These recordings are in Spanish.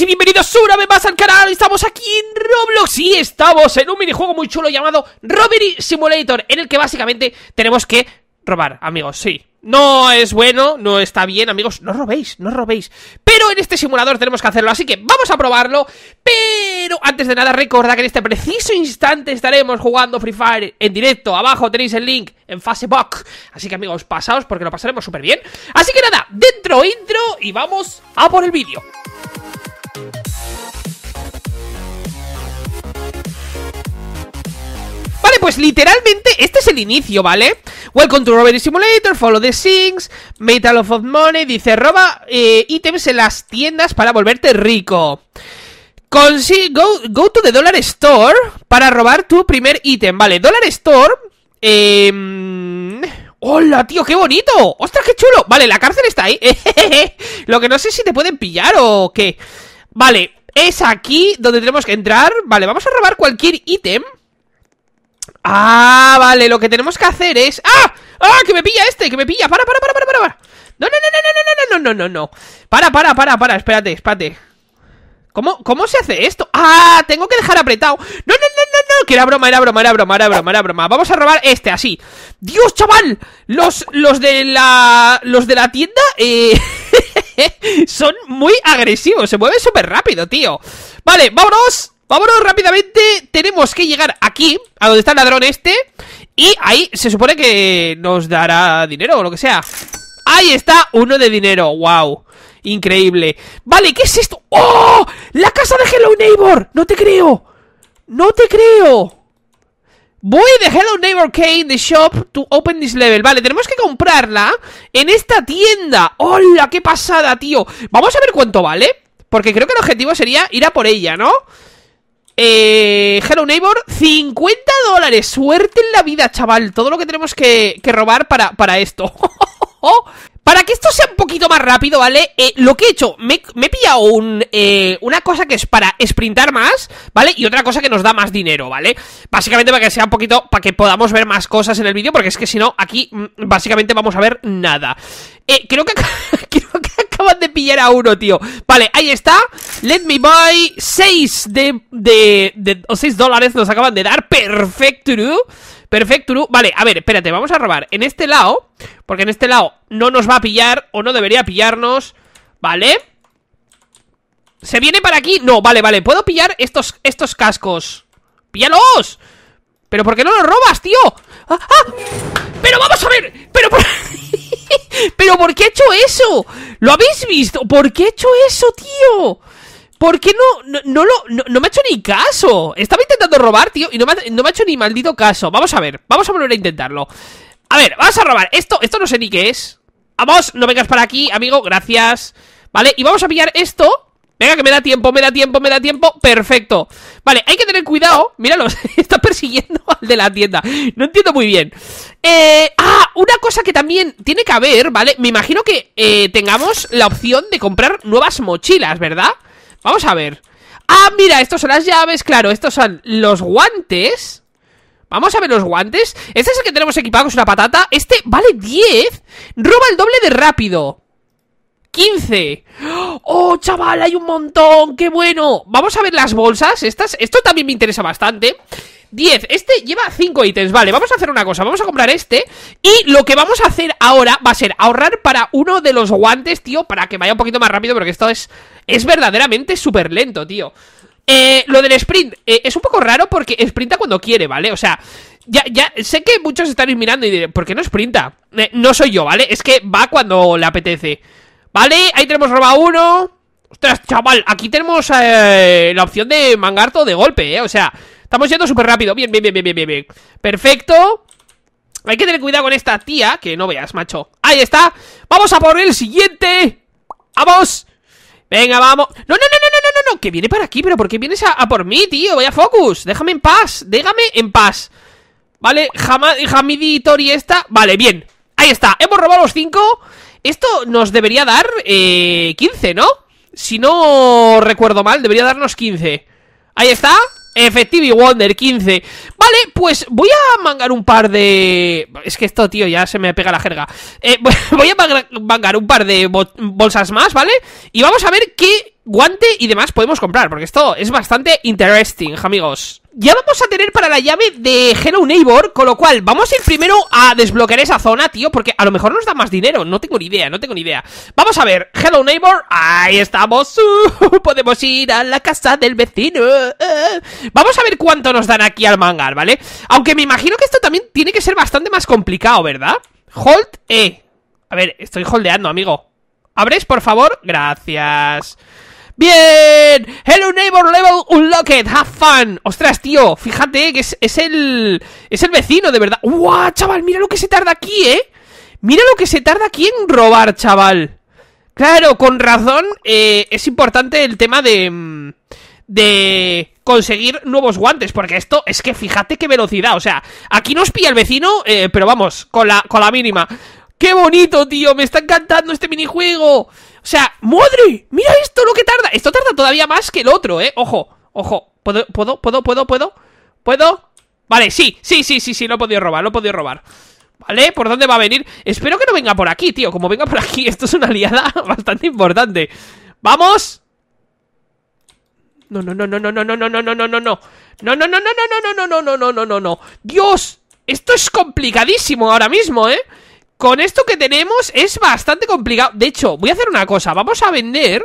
y bienvenidos una vez más al canal Estamos aquí en Roblox y estamos en un minijuego muy chulo llamado Robbery Simulator En el que básicamente tenemos que robar, amigos, sí No es bueno, no está bien, amigos, no robéis, no robéis Pero en este simulador tenemos que hacerlo, así que vamos a probarlo Pero antes de nada recordad que en este preciso instante estaremos jugando Free Fire en directo Abajo tenéis el link en box Así que amigos, pasaos porque lo pasaremos súper bien Así que nada, dentro intro y vamos a por el vídeo Pues literalmente, este es el inicio, ¿vale? Welcome to Robbery Simulator, follow the Sinks metal of money, dice roba eh, ítems en las tiendas para volverte rico. go, to the Dollar Store para robar tu primer ítem. Vale, Dollar Store. Eh, ¡Hola, tío! ¡Qué bonito! ¡Ostras, qué chulo! Vale, la cárcel está ahí. Lo que no sé si te pueden pillar o qué. Vale, es aquí donde tenemos que entrar. Vale, vamos a robar cualquier ítem. Ah, vale, lo que tenemos que hacer es... ¡Ah! ¡Ah! ¡Que me pilla este! ¡Que me pilla! ¡Para, para, para, para, para! No, no, no, no, no, no, no, no, no, no. no. Para, para, para, para, espérate, espérate. ¿Cómo, ¿Cómo se hace esto? ¡Ah! Tengo que dejar apretado. No, no, no, no, no. Que era broma, era broma, era broma, era broma, era broma. Vamos a robar este, así. ¡Dios, chaval! Los, los de la. Los de la tienda. son muy agresivos. Se mueven súper rápido, tío. Vale, vámonos. Vámonos rápidamente, tenemos que llegar aquí, a donde está el ladrón este Y ahí se supone que nos dará dinero o lo que sea Ahí está, uno de dinero, wow Increíble Vale, ¿qué es esto? ¡Oh! ¡La casa de Hello Neighbor! ¡No te creo! ¡No te creo! Voy de Hello Neighbor in the shop to open this level Vale, tenemos que comprarla en esta tienda ¡Hola! ¡Qué pasada, tío! Vamos a ver cuánto vale Porque creo que el objetivo sería ir a por ella, ¿no? no eh, Hello Neighbor, 50 dólares. Suerte en la vida, chaval. Todo lo que tenemos que, que robar para, para esto. Oh, oh, oh. Para que esto sea un poquito más rápido, ¿vale? Eh, lo que he hecho, me, he pillado un, eh, una cosa que es para sprintar más, ¿vale? Y otra cosa que nos da más dinero, ¿vale? Básicamente para que sea un poquito, para que podamos ver más cosas en el vídeo, porque es que si no, aquí mm, básicamente vamos a ver nada. Eh, creo que, que acaban de pillar a uno, tío. Vale, ahí está. Let me buy 6 de, de, 6 dólares nos acaban de dar. Perfecto, ¿no? Perfecto, Vale, a ver, espérate, vamos a robar en este lado, porque en este lado no nos va a pillar o no debería pillarnos, ¿vale? ¿Se viene para aquí? No, vale, vale, puedo pillar estos, estos cascos. ¡Píllalos! ¿Pero por qué no los robas, tío? ¡Ah, ah! pero vamos a ver! ¡Pero por... ¿Pero por qué he hecho eso? ¿Lo habéis visto? ¿Por qué he hecho eso, tío? ¿Por qué no, no, lo, no, me ha hecho ni caso? Estaba intentando robar, tío, y no me, ha, hecho ni maldito caso. Vamos a ver, vamos a volver a intentarlo. A ver, vamos a robar. Esto, esto no sé ni qué es. Vamos, no vengas para aquí, amigo, gracias. Vale, y vamos a pillar esto. Venga, que me da tiempo, me da tiempo, me da tiempo. Perfecto. Vale, hay que tener cuidado. Míralo, está persiguiendo al de la tienda. No entiendo muy bien. Eh, ah, una cosa que también tiene que haber, ¿vale? Me imagino que eh, tengamos la opción de comprar nuevas mochilas, ¿verdad? Vamos a ver. Ah, mira, estos son las llaves, claro, estos son los guantes. Vamos a ver los guantes. Este es el que tenemos equipado, es una patata. Este vale 10. Roba el doble de rápido. 15. ¡Oh, chaval! Hay un montón. ¡Qué bueno! Vamos a ver las bolsas. Estas, esto también me interesa bastante. 10. Este lleva 5 ítems. Vale, vamos a hacer una cosa. Vamos a comprar este. Y lo que vamos a hacer ahora va a ser ahorrar para uno de los guantes, tío. Para que vaya un poquito más rápido. Porque esto es, es verdaderamente súper lento, tío. Eh, lo del sprint eh, es un poco raro porque sprinta cuando quiere, ¿vale? O sea, ya, ya sé que muchos Están mirando y dirán, ¿por qué no sprinta? Eh, no soy yo, ¿vale? Es que va cuando le apetece. ¿Vale? Ahí tenemos roba uno, Ostras, chaval, aquí tenemos eh, la opción de Mangarto de golpe, ¿eh? O sea, Estamos yendo súper rápido. Bien, bien, bien, bien, bien, bien. Perfecto. Hay que tener cuidado con esta tía, que no veas, macho. Ahí está. Vamos a por el siguiente. Vamos. Venga, vamos. No, no, no, no, no, no, no, Que viene para aquí, pero ¿por qué vienes a, por mí, tío? Vaya focus. Déjame en paz. Déjame en paz. Vale, Hamidi Tori esta. Vale, bien. Ahí está. Hemos robado los cinco. Esto nos debería dar eh, 15, ¿no? Si no recuerdo mal, debería darnos 15. Ahí está. Effective eh, Wonder 15. Vale, pues voy a mangar un par de... Es que esto, tío, ya se me pega la jerga. Eh, voy a mangar un par de bolsas más, ¿vale? Y vamos a ver qué guante y demás podemos comprar, porque esto es bastante interesting, amigos ya vamos a tener para la llave de Hello Neighbor, con lo cual vamos a ir primero a desbloquear esa zona, tío, porque a lo mejor nos da más dinero, no tengo ni idea, no tengo ni idea. Vamos a ver, Hello Neighbor, ahí estamos, podemos ir a la casa del vecino. Vamos a ver cuánto nos dan aquí al mangar, ¿vale? Aunque me imagino que esto también tiene que ser bastante más complicado, ¿verdad? Hold E. A ver, estoy holdeando, amigo. ¿Abres, por favor? Gracias. ¡Bien! ¡Hello Neighbor Level Unlocked! ¡Have fun! ¡Ostras, tío! Fíjate que es, es el... Es el vecino, de verdad. ¡Guau, chaval! Mira lo que se tarda aquí, ¿eh? Mira lo que se tarda aquí en robar, chaval. Claro, con razón eh, es importante el tema de... Mm, de conseguir nuevos guantes, porque esto es que fíjate qué velocidad, o sea, aquí nos pilla el vecino, eh, pero vamos, con la, con la mínima. ¡Qué bonito, tío! ¡Me está encantando este minijuego! O sea, madre, mira esto lo que tarda. Esto tarda todavía más que el otro, ¿eh? Ojo, ojo. ¿Puedo, puedo, puedo, puedo, puedo? ¿Puedo? Vale, sí, sí, sí, sí, sí, lo he podido robar, lo he podido robar. ¿Vale? ¿Por dónde va a venir? Espero que no venga por aquí, tío. Como venga por aquí, esto es una aliada bastante importante. ¡Vamos! No, no, no, no, no, no, no, no, no, no, no, no, no. No, no, no, no, no, no, no, no, no, no, no, no, no, no. Dios, esto es complicadísimo ahora mismo, ¿eh? Con esto que tenemos es bastante complicado De hecho, voy a hacer una cosa Vamos a vender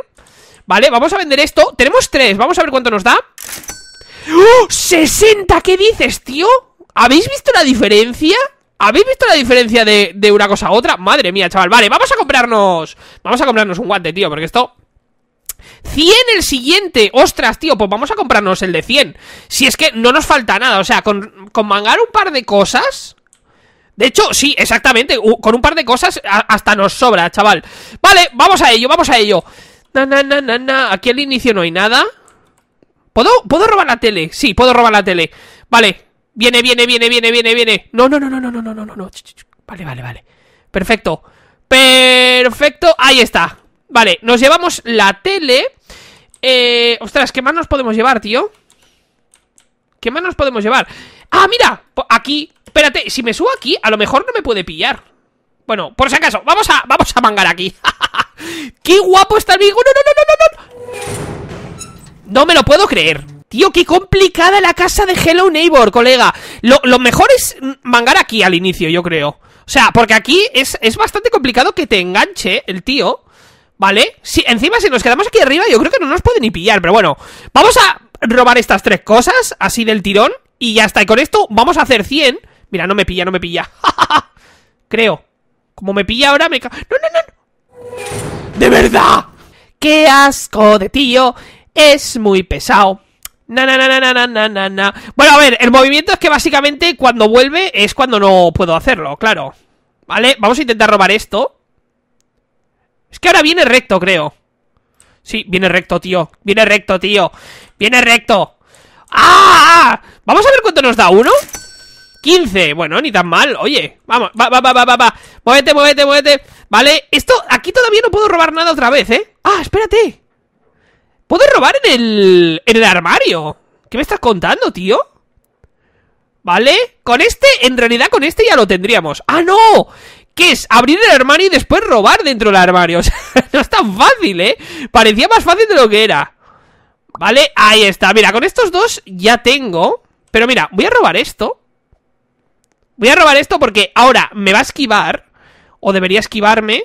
Vale, vamos a vender esto Tenemos tres Vamos a ver cuánto nos da ¡60! ¿Qué dices, tío? ¿Habéis visto la diferencia? ¿Habéis visto la diferencia de, una cosa a otra? Madre mía, chaval Vale, vamos a comprarnos Vamos a comprarnos un guante, tío Porque esto... 100 el siguiente Ostras, tío, pues vamos a comprarnos el de 100 Si es que no nos falta nada O sea, con, con mangar un par de cosas de hecho, sí, exactamente. Con un par de cosas hasta nos sobra, chaval. Vale, vamos a ello, vamos a ello. Na, na, na, na, na. Aquí al inicio no hay nada. ¿Puedo, ¿Puedo robar la tele? Sí, puedo robar la tele. Vale. Viene, viene, viene, viene, viene, viene. No, no, no, no, no, no, no, no, no. Vale, vale, vale. Perfecto. Perfecto. Ahí está. Vale, nos llevamos la tele. Eh, ostras, ¿qué más nos podemos llevar, tío? ¿Qué más nos podemos llevar? Ah, mira, aquí Espérate, si me subo aquí, a lo mejor no me puede pillar. Bueno, por si acaso, vamos a, vamos a mangar aquí. ¡Qué guapo está el amigo! ¡No, no, no, no, no! No me lo puedo creer. Tío, qué complicada la casa de Hello Neighbor, colega. Lo, mejor es mangar aquí al inicio, yo creo. O sea, porque aquí es, bastante complicado que te enganche el tío. ¿Vale? encima, si nos quedamos aquí arriba, yo creo que no nos puede ni pillar. Pero bueno, vamos a robar estas tres cosas, así del tirón. Y ya está. Y con esto vamos a hacer 100. Mira, no me pilla, no me pilla. Creo. Como me pilla ahora, me ca... ¡No, no, no! ¡De verdad! ¡Qué asco de tío! Es muy pesado. Na, na, na, na, na, na, na, Bueno, a ver, el movimiento es que básicamente cuando vuelve es cuando no puedo hacerlo, claro. Vale, vamos a intentar robar esto. Es que ahora viene recto, creo. Sí, viene recto, tío. Viene recto, tío. Viene recto. ¡Ah! ¡Ah! Vamos a ver cuánto nos da uno. 15, bueno, ni tan mal, oye Vamos, va, va, va, va, va, va Muévete, muévete, muévete Vale, esto, aquí todavía no puedo robar nada otra vez, ¿eh? Ah, espérate Puedo robar en el, en el armario ¿Qué me estás contando, tío? ¿Vale? Con este, en realidad con este ya lo tendríamos ¡Ah, no! ¿Qué es? Abrir el armario y después robar dentro del armario o sea, no es tan fácil, ¿eh? Parecía más fácil de lo que era Vale, ahí está Mira, con estos dos ya tengo Pero mira, voy a robar esto Voy a robar esto porque ahora me va a esquivar. O debería esquivarme.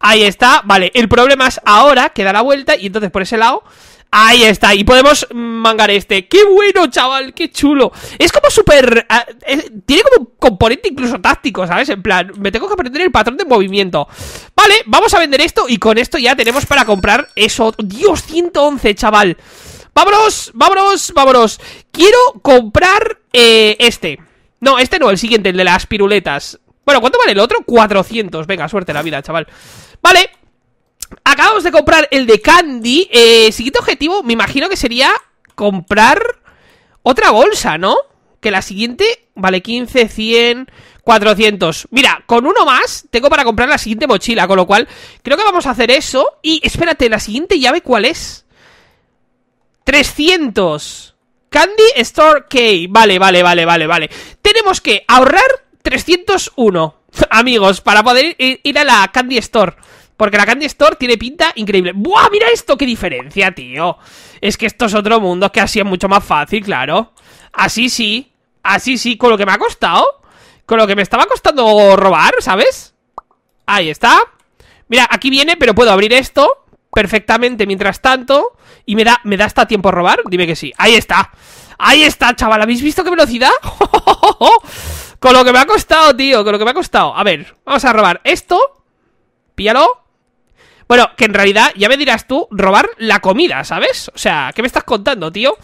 Ahí está. Vale, el problema es ahora que da la vuelta y entonces por ese lado... Ahí está, y podemos mangar este ¡Qué bueno, chaval! ¡Qué chulo! Es como súper... Ah, tiene como un componente incluso táctico, ¿sabes? En plan, me tengo que aprender el patrón de movimiento Vale, vamos a vender esto y con esto ya tenemos para comprar eso ¡Dios, 111, chaval! Vámonos, vámonos, vámonos. Quiero comprar eh, este. No, este no, el siguiente, el de las piruletas. Bueno, ¿cuánto vale el otro? 400. Venga, suerte la vida, chaval. Vale. Acabamos de comprar el de Candy. Eh, siguiente objetivo, me imagino que sería comprar otra bolsa, ¿no? Que la siguiente vale 15, 100, 400. Mira, con uno más tengo para comprar la siguiente mochila, con lo cual creo que vamos a hacer eso. Y espérate, ¿la siguiente llave cuál es? 300 Candy Store K Vale, vale, vale, vale, vale Tenemos que ahorrar 301 Amigos, para poder ir a la Candy Store porque la Candy Store tiene pinta increíble. ¡Buah! ¡Mira esto! ¡Qué diferencia, tío! Es que esto es otro mundo, que así es mucho más fácil, claro. Así sí. Así sí, con lo que me ha costado. Con lo que me estaba costando robar, ¿sabes? Ahí está. Mira, aquí viene, pero puedo abrir esto perfectamente mientras tanto. Y me da, ¿me da hasta tiempo a robar? Dime que sí. Ahí está. Ahí está, chaval. ¿Habéis visto qué velocidad? con lo que me ha costado, tío. Con lo que me ha costado. A ver, vamos a robar esto. Píllalo. Bueno, que en realidad, ya me dirás tú, robar la comida, ¿sabes? O sea, ¿qué me estás contando, tío?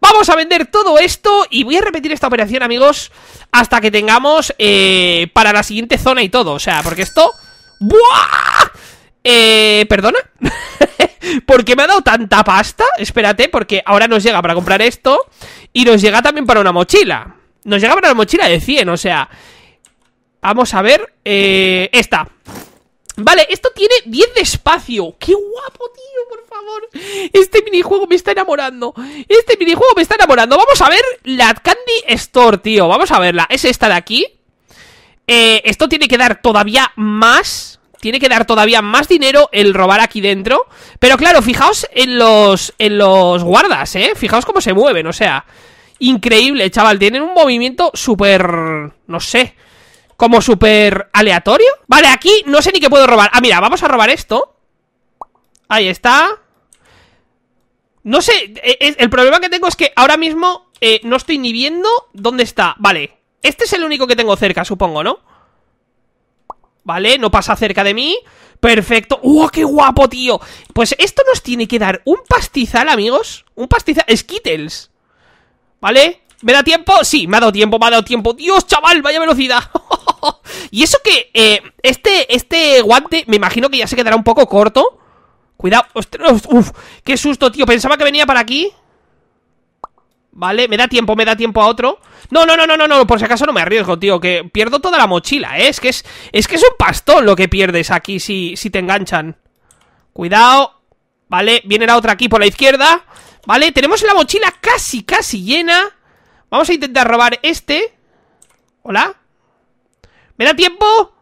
Vamos a vender todo esto y voy a repetir esta operación, amigos, hasta que tengamos eh, para la siguiente zona y todo. O sea, porque esto... ¡Buah! Eh, ¿Perdona? ¿Por qué me ha dado tanta pasta? Espérate, porque ahora nos llega para comprar esto y nos llega también para una mochila. Nos llega para una mochila de 100, o sea... Vamos a ver... Eh, esta. Vale, esto tiene 10 de espacio. ¡Qué guapo, tío! Por favor. Este minijuego me está enamorando. Este minijuego me está enamorando. Vamos a ver la Candy Store, tío. Vamos a verla. Es esta de aquí. Eh, esto tiene que dar todavía más tiene que dar todavía más dinero el robar aquí dentro. Pero claro, fijaos en los, en los guardas, ¿eh? Fijaos cómo se mueven, o sea... Increíble, chaval. Tienen un movimiento súper... No sé. Como súper aleatorio. Vale, aquí no sé ni qué puedo robar. Ah, mira, vamos a robar esto. Ahí está. No sé, e, e, el problema que tengo es que ahora mismo eh, no estoy ni viendo dónde está. Vale, este es el único que tengo cerca, supongo, ¿no? ¿vale? No pasa cerca de mí. Perfecto. ¡Uh, qué guapo, tío! Pues esto nos tiene que dar un pastizal, amigos. Un pastizal. Skittles. ¿Vale? ¿Me da tiempo? Sí, me ha dado tiempo, me ha dado tiempo. Dios, chaval, vaya velocidad. y eso que eh, este, este guante me imagino que ya se quedará un poco corto. Cuidado. Ostras, uf, qué susto, tío. Pensaba que venía para aquí. ¿Vale? Me da tiempo, me da tiempo a otro. No, no, no, no, no, no, por si acaso no me arriesgo, tío, que pierdo toda la mochila, ¿eh? Es que es, es, que es un pastón lo que pierdes aquí si, si te enganchan. Cuidado, ¿vale? Viene la otra aquí por la izquierda, ¿vale? Tenemos la mochila casi, casi llena. Vamos a intentar robar este. Hola. ¿Me da tiempo?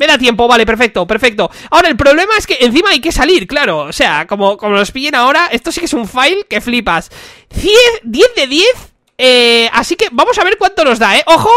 Me da tiempo, vale, perfecto, perfecto. Ahora, el problema es que encima hay que salir, claro. O sea, como, como los pillen ahora, esto sí que es un file que flipas. 10, de 10. Eh, así que vamos a ver cuánto nos da, ¿eh? Ojo.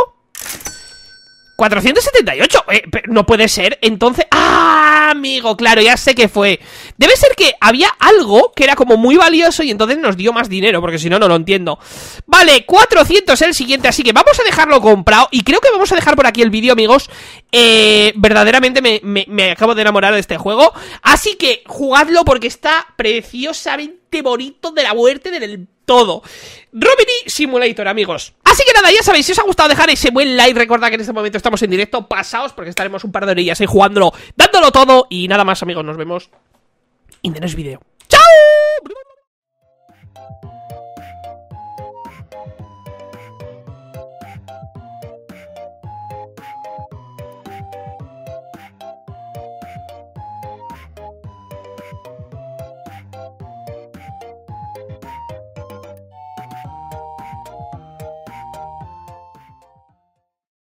478. Eh, no puede ser. Entonces... ¡Ah, amigo! Claro, ya sé que fue. Debe ser que había algo que era como muy valioso y entonces nos dio más dinero, porque si no, no lo entiendo. Vale, 400 el siguiente, así que vamos a dejarlo comprado. Y creo que vamos a dejar por aquí el vídeo, amigos. Eh, verdaderamente me, me, me acabo de enamorar de este juego. Así que jugadlo porque está preciosamente bonito de la muerte del todo. Robini e Simulator, amigos. Así que nada, ya sabéis, si os ha gustado dejar ese buen like, Recuerda que en este momento estamos en directo, pasaos porque estaremos un par de orillas ahí jugándolo, dándolo todo y nada más, amigos, nos vemos en el next video. ¡Chao!